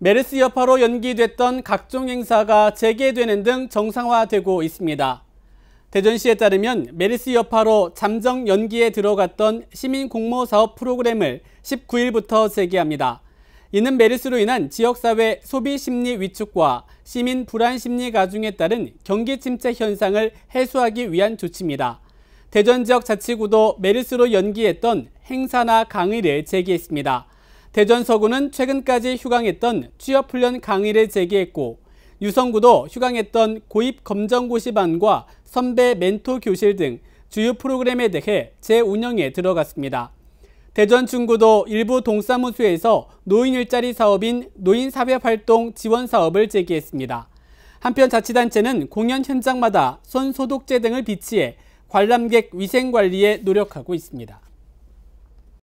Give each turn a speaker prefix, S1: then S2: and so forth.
S1: 메르스 여파로 연기됐던 각종 행사가 재개되는 등 정상화되고 있습니다. 대전시에 따르면 메르스 여파로 잠정 연기에 들어갔던 시민 공모 사업 프로그램을 19일부터 재개합니다. 이는 메르스로 인한 지역사회 소비 심리 위축과 시민 불안 심리 가중에 따른 경기 침체 현상을 해소하기 위한 조치입니다. 대전 지역 자치구도 메르스로 연기했던 행사나 강의를 재개했습니다. 대전 서구는 최근까지 휴강했던 취업훈련 강의를 재개했고 유성구도 휴강했던 고입 검정고시반과 선배 멘토 교실 등 주요 프로그램에 대해 재운영에 들어갔습니다. 대전 중구도 일부 동사무소에서 노인 일자리 사업인 노인사회활동 지원 사업을 재개했습니다 한편 자치단체는 공연 현장마다 손 소독제 등을 비치해 관람객 위생 관리에 노력하고 있습니다.